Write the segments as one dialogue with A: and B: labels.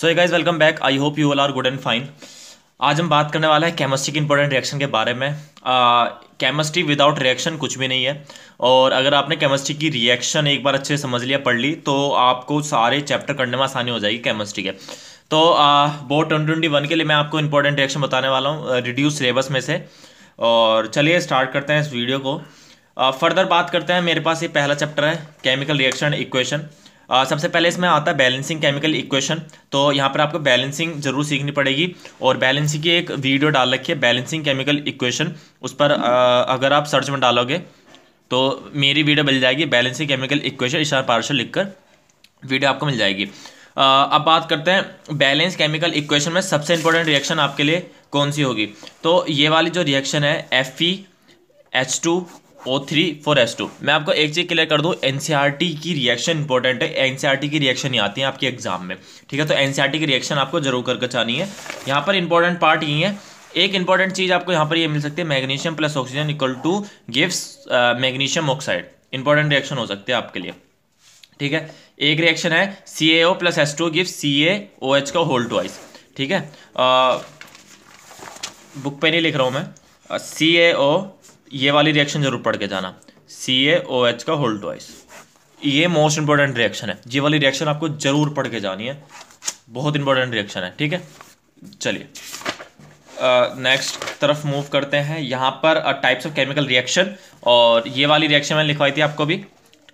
A: so guys welcome back I hope you all are good and fine आज हम बात करने वाला है केमिस्ट्री के इंपॉर्टेंट रिएक्शन के बारे में केमिस्ट्री विदाउट रिएक्शन कुछ भी नहीं है और अगर आपने केमिस्ट्री की रिएक्शन एक बार अच्छे से समझ लिया पढ़ ली तो आपको सारे चैप्टर करने में आसानी हो जाएगी केमिस्ट्री के तो बोर्ड ट्वेंटी ट्वेंटी वन के लिए मैं आपको इंपॉर्टेंट रिएक्शन बताने वाला हूँ रिड्यूस सिलेबस में से और चलिए स्टार्ट करते हैं इस वीडियो को फर्दर बात करते हैं मेरे पास ये पहला चैप्टर है केमिकल रिएक्शन इक्वेशन आ, सबसे पहले इसमें आता है बैलेंसिंग केमिकल इक्वेशन तो यहाँ पर आपको बैलेंसिंग जरूर सीखनी पड़ेगी और बैलेंसिंग की एक वीडियो डाल रखी है बैलेंसिंग केमिकल इक्वेशन उस पर आ, अगर आप सर्च में डालोगे तो मेरी वीडियो मिल जाएगी बैलेंसिंग केमिकल इक्वेशन इशार पार्शल लिखकर वीडियो आपको मिल जाएगी अब बात करते हैं बैलेंस केमिकल इक्वेशन में सबसे इंपॉर्टेंट रिएक्शन आपके लिए कौन सी होगी तो ये वाली जो रिएक्शन है F E H two O three four S two मैं आपको एक चीज़ क्लियर कर दूँ एन e की रिएक्शन इंपॉर्टेंट है एन e की रिएक्शन ही आती है आपके एग्जाम में ठीक है तो एन e की रिएक्शन आपको जरूर करके चाहनी है यहाँ पर इंपॉर्टेंट पार्ट ये है एक इंपॉर्टेंट चीज़ आपको यहाँ पर ये मिल सकती है magnesium plus oxygen equal to gives magnesium oxide important reaction हो सकते हैं आपके लिए ठीक है एक रिएक्शन है C A O plus S two gives C A O H का होल आइस ठीक है आ, uh, बुक पे नहीं लिख रहा हूँ मैं सी ए ओ ये वाली रिएक्शन जरूर पढ़ के जाना सी ए ओ एच का होल्ड वाइस ये मोस्ट इंपॉर्टेंट रिएक्शन है ये वाली रिएक्शन आपको जरूर पढ़ के जानी है बहुत इंपॉर्टेंट रिएक्शन है ठीक है चलिए नेक्स्ट uh, तरफ मूव करते हैं यहाँ पर टाइप्स ऑफ केमिकल रिएक्शन और ये वाली रिएक्शन मैंने लिखवाई थी आपको भी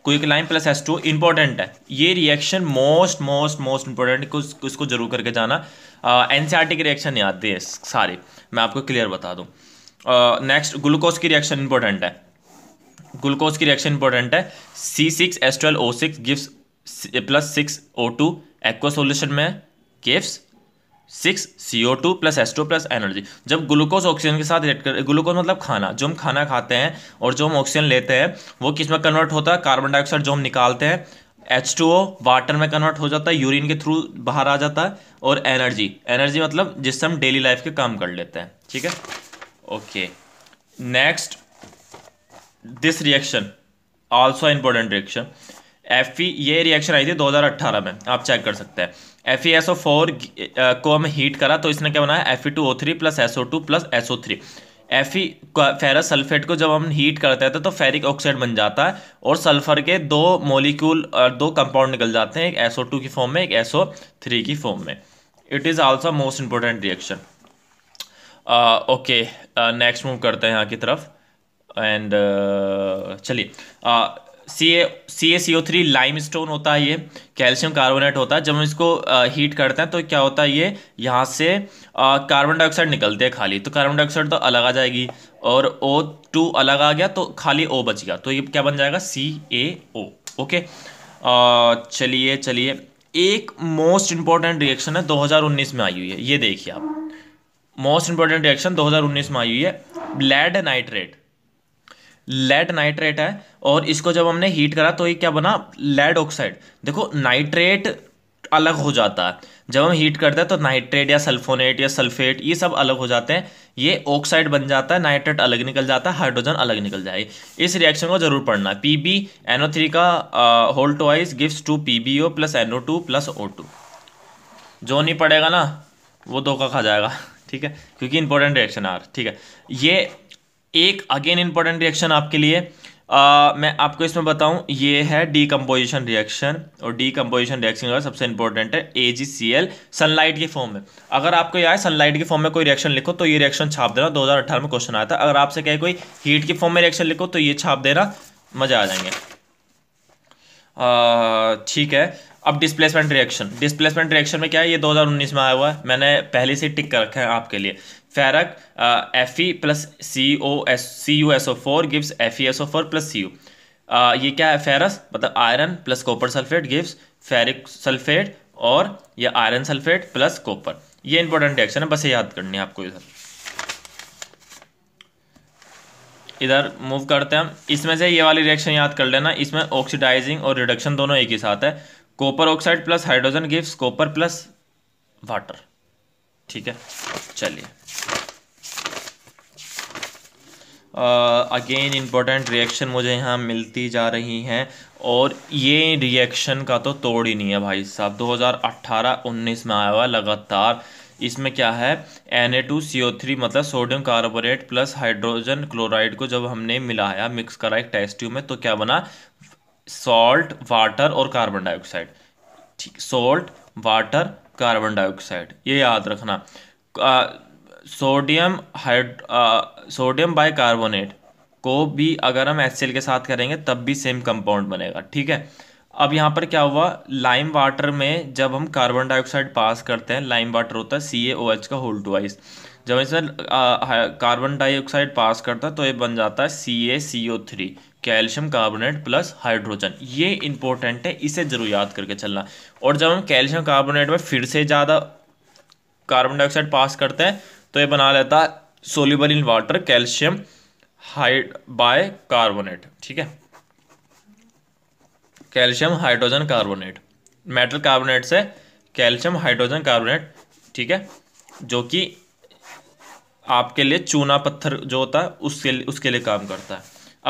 A: quicklime plus S two important है ये reaction most most most important इसको उसको जरूर करके जाना एनसीआरटी uh, टी की रिएक्शन याद है सारी मैं आपको क्लियर बता दूँ नेक्स्ट uh, ग्लूकोज की रिएक्शन इंपॉर्टेंट है ग्लूकोज की रिएक्शन इंपॉर्टेंट है C six S twelve O six gives plus six O two aqua solution में gives six C O two plus S two plus energy जब glucose oxygen के साथ react कर glucose मतलब खाना जो हम खाना खाते हैं और जो हम ऑक्सीजन लेते हैं वो किस में कन्वर्ट होता है कार्बन डाइऑक्साइड जो हम निकालते हैं एच टू ओ वाटर में कन्वर्ट हो जाता है यूरिन के थ्रू बाहर आ जाता है और एनर्जी एनर्जी मतलब जिससे हम डेली लाइफ के काम कर लेते हैं ठीक है okay next this reaction also important reaction F ये रिएक्शन आई थी 2018 में आप चेक कर सकते हैं F E S O four को हम हीट करा तो इसने क्या बनाया F E two O three plus S O two plus S O three F E ferrous sulphate को जब हम हीट करते थे तो फेरिक तो ऑक्साइड बन जाता है और सल्फर के दो मोलिक्यूल और दो कंपाउंड निकल जाते हैं एक एस ओ टू की फॉर्म में एक एस ओ थ्री की फॉर्म में it is also most important reaction okay next move करते हैं यहाँ की तरफ एंड uh, चलिए C A C A C O three limestone होता है ये कैल्शियम कार्बोनेट होता है जब हम इसको हीट uh, करते हैं तो क्या होता है ये यहाँ से कार्बन डाइऑक्साइड निकलते हैं खाली तो कार्बन डाइऑक्साइड तो अलग आ जाएगी और ओ टू अलग आ गया तो खाली ओ बच गया तो ये क्या बन जाएगा सी ए ओ ओके चलिए चलिए एक मोस्ट इंपॉर्टेंट रिएक्शन है 2019 में आई हुई है ये देखिए आप मोस्ट इंपॉर्टेंट रिएक्शन 2019 में आई हुई है लेड नाइट्रेट लेड नाइट्रेट है और इसको जब हमने हीट करा तो ये क्या बना लेड ऑक्साइड देखो नाइट्रेट अलग हो जाता है जब हम हीट करते हैं तो नाइट्रेट या सल्फोनेट या सल्फेट ये सब अलग हो जाते हैं ये ऑक्साइड बन जाता है नाइट्रेट अलग निकल जाता है हाइड्रोजन अलग निकल जाए इस रिएक्शन को जरूर पढ़ना पी बी एनओ थ्री का whole twice gives two P B O plus NO two plus O two जो नहीं पड़ेगा ना वो धोखा खा जाएगा ठीक है क्योंकि इंपॉर्टेंट रिएक्शन आर ठीक है ये एक अगेन इंपॉर्टेंट रिएक्शन आपके लिए आ, मैं आपको इसमें बताऊं ये है डीकम्पोजिशन रिएक्शन और डीकम्पोजिशन रिएक्शन का सबसे इंपॉर्टेंट है A G C L sunlight के फॉर्म में अगर आपको यहाँ सनलाइट के फॉर्म में कोई रिएक्शन लिखो तो ये रिएक्शन छाप देना 2018 में क्वेश्चन आया था अगर आपसे कहे कोई हीट के फॉर्म में रिएक्शन लिखो तो ये छाप देना मजा आ जाएंगे ठीक है अब डिस्प्लेसमेंट रिएक्शन डिस्प्लेसमेंट रिएक्शन में क्या है ये 2019 में आया हुआ है मैंने पहले से टिक कर रखा है आपके लिए ferric F E plus C O S C U S O four gives F E S O four plus C U ये क्या है फेरस मतलब iron plus copper sulphate gives ferric sulphate और ये आयरन सल्फेट प्लस कॉपर ये important reaction है बस ये याद करनी है आपको इधर इधर मूव करते हैं इसमें से ये वाली रिएक्शन याद कर लेना इसमें ऑक्सीडाइजिंग और रिडक्शन दोनों एक ही साथ है copper oxide plus hydrogen gives copper plus water ठीक है चलिए अगेन इम्पोर्टेंट रिएक्शन मुझे यहाँ मिलती जा रही हैं और ये रिएक्शन का तो तोड़ ही नहीं है भाई साहब 2018-19 में आया हुआ लगातार इसमें क्या है N A two C O three मतलब sodium carbonate plus hydrogen chloride को जब हमने मिलाया मिक्स करा एक टेस्ट ट्यूब में तो क्या बना सॉल्ट वाटर और कार्बन डाइऑक्साइड ठीक सॉल्ट वाटर कार्बन डाइऑक्साइड ये याद रखना sodium hydro sodium bicarbonate को भी अगर हम एच के साथ करेंगे तब भी सेम कंपाउंड बनेगा ठीक है अब यहाँ पर क्या हुआ लाइम वाटर में जब हम कार्बन डाइऑक्साइड पास करते हैं लाइम वाटर होता है सी ए ओ एच का होल ट्वाइस जब इसमें कार्बन डाइऑक्साइड पास करता है तो ये बन जाता है C A C O three calcium carbonate plus hydrogen ये इंपॉर्टेंट है इसे जरूर याद करके चलना और जब हम कैल्शियम कार्बोनेट में फिर से ज़्यादा कार्बन डाइऑक्साइड पास करते हैं तो ये बना लेता है soluble in water calcium hydro bicarbonate ठीक है calcium hydrogen carbonate metal carbonate से कैल्शियम हाइड्रोजन कार्बोनेट ठीक है जो कि आपके लिए चूना पत्थर जो होता है उसके लिए उसके लिए काम करता है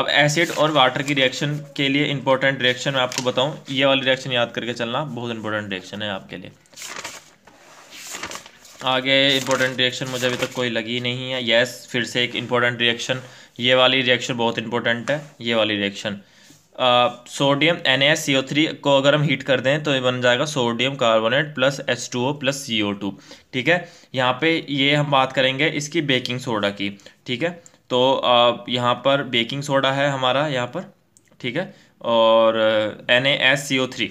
A: अब एसिड और वाटर की रिएक्शन के लिए इंपॉर्टेंट रिएक्शन मैं आपको बताऊं ये वाली रिएक्शन याद करके चलना बहुत इंपॉर्टेंट रिएक्शन है आपके लिए आगे इंपॉर्टेंट रिएक्शन मुझे अभी तक कोई लगी नहीं है यस फिर से एक इंपॉर्टेंट रिएक्शन ये वाली रिएक्शन बहुत इंपॉर्टेंट है ये वाली reaction sodium N S C O three को अगर हम हीट कर दें तो ये बन जाएगा sodium carbonate plus H two O plus C O two ठीक है यहाँ पे ये हम बात करेंगे इसकी बेकिंग सोडा की ठीक है तो uh, यहाँ पर बेकिंग सोडा है हमारा यहाँ पर ठीक है और N A S C O three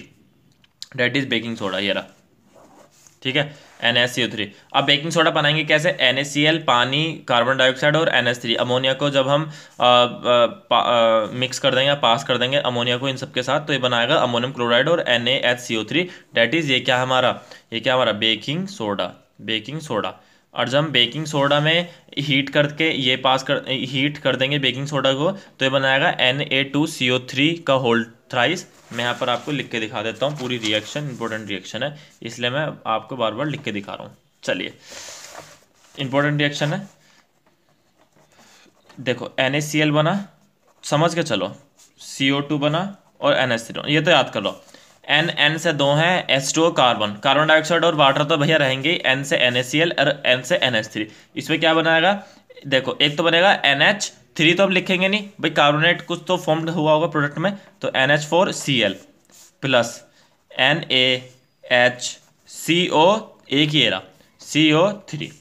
A: that is baking soda ये रहा ठीक है N S C O three अब बेकिंग सोडा बनाएंगे कैसे एन एस सी एल पानी कार्बन डाइऑक्साइड और एन एस थ्री अमोनिया को जब हम आ, आ, आ, मिक्स कर देंगे पास कर देंगे अमोनिया को इन सब के साथ तो ये बनाएगा अमोनियम क्लोराइड और N A H C O three that is ये क्या हमारा ये क्या हमारा बेकिंग सोडा बेकिंग सोडा और जब हम बेकिंग सोडा में हीट करके ये पास कर हीट कर देंगे बेकिंग सोडा को तो ये बनाएगा N A two C O three का होल थ्राइस मैं यहाँ पर आपको लिख के दिखा देता हूँ पूरी रिएक्शन इंपॉर्टेंट रिएक्शन है इसलिए मैं आपको बार बार लिख के दिखा रहा हूँ चलिए इंपॉर्टेंट रिएक्शन है देखो एन बना समझ के चलो सी बना और एन ये तो याद कर लो एन एन से दो हैं S two carbon carbon dioxide और वाटर तो भैया रहेंगे एन से एन और एन से एन इसमें क्या बनाएगा देखो एक तो बनेगा एन थ्री तो अब लिखेंगे नहीं भाई कार्बोनेट कुछ तो फॉर्म हुआ होगा प्रोडक्ट में तो N H four C L plus N A H C O एक ही एरा सी ओ थ्री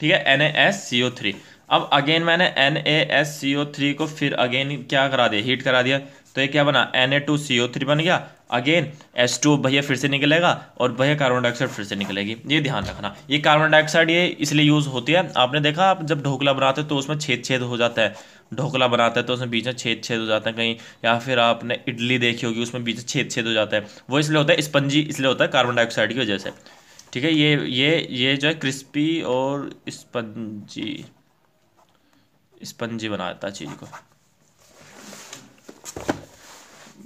A: ठीक है N A S C O three अब अगेन मैंने N A S C O three को फिर अगेन क्या करा दिया हीट करा दिया तो ये क्या बना N A two C O three बन गया अगेन एस टू भैया फिर से निकलेगा और भैया कार्बन डाइऑक्साइड फिर से निकलेगी ये ध्यान रखना ये कार्बन डाइऑक्साइड ये इसलिए यूज़ होती है आपने देखा आप जब ढोकला बनाते हैं तो उसमें छेद छेद हो जाता है ढोकला बनाते हैं तो उसमें बीच में छेद छेद हो जाता है कहीं या फिर आपने इडली देखी होगी उसमें बीच में छेद छेद हो जाता है वो इसलिए होता है स्पंजी इसलिए होता है कार्बन डाइऑक्साइड की वजह से ठीक है ये ये ये जो है क्रिस्पी और स्पंजी स्पंजी बनाता है चीज़ को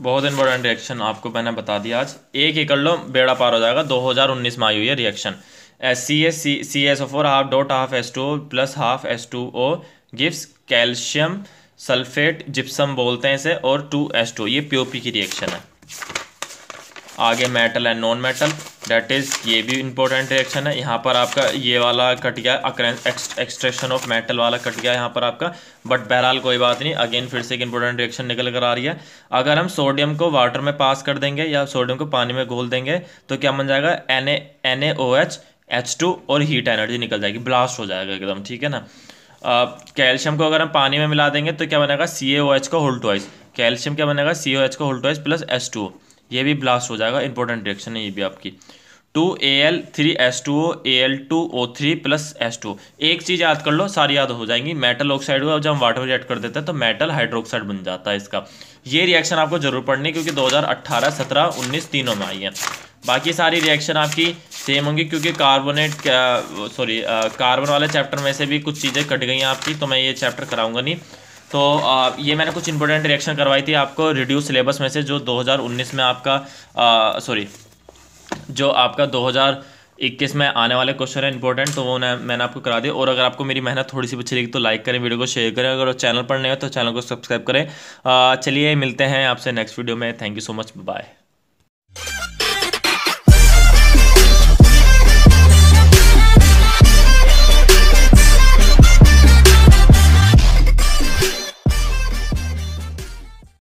A: बहुत इंपॉर्टेंट रिएक्शन आपको मैंने बता दिया आज एक ही कर लो बेड़ा पार हो जाएगा 2019 में आई हुई है reaction S C S C C S O four half dot half S two O plus half S two O gives calcium sulphate gypsum बोलते हैं इसे और टू एस टू ये पी ओ पी की रिएक्शन है आगे metal and non metal that is ये भी इंपॉर्टेंट रिएक्शन है यहाँ पर आपका ये वाला कट गया एक्सट्रैक्शन ऑफ मेटल वाला कट गया यहाँ पर आपका बट बहरहाल कोई बात नहीं अगेन फिर से एक इंपॉर्टेंट रिएक्शन निकल कर आ रही है अगर हम सोडियम को वाटर में पास कर देंगे या सोडियम को पानी में घोल देंगे तो क्या बन जाएगा N A N A O H H two और हीट एनर्जी निकल जाएगी ब्लास्ट हो जाएगा एकदम ठीक है ना कैल्शियम को अगर हम पानी में मिला देंगे तो क्या बनेगा सी ए ओ एच का होल्टोइस कैल्शियम क्या बनेगा सी ओ एच का होल्टोइस प्लस एच टू ये भी ब्लास्ट हो जाएगा इंपॉर्टेंट रिएक्शन है ये भी आपकी two A L three S two O A L two O three plus S two एक चीज़ याद कर लो सारी याद हो जाएंगी मेटल ऑक्साइड हुआ जब हम वाटर में रिएक्ट कर देते हैं तो मेटल हाइड्रोक्साइड बन जाता है इसका ये रिएक्शन आपको जरूर पढ़नी है क्योंकि 2018, 17, 19 तीनों में आई है बाकी सारी रिएक्शन आपकी सेम होंगी क्योंकि कार्बोनेट सॉरी कार्बन वाले चैप्टर में से भी कुछ चीज़ें कट गई हैं आपकी तो मैं ये चैप्टर कराऊंगा नहीं तो ये मैंने कुछ इंपॉर्टेंट रिएक्शन करवाई थी आपको रिड्यूस सिलेबस में से जो 2019 में आपका सॉरी जो आपका 2021 में आने वाले क्वेश्चन हैं इंपॉर्टेंट तो वो ना, मैंने आपको करा दिया और अगर आपको मेरी मेहनत थोड़ी सी अच्छी लगी तो लाइक करें वीडियो को शेयर करें अगर चैनल पर नहीं हो तो चैनल को सब्सक्राइब करें चलिए मिलते हैं आपसे नेक्स्ट वीडियो में thank you so much bye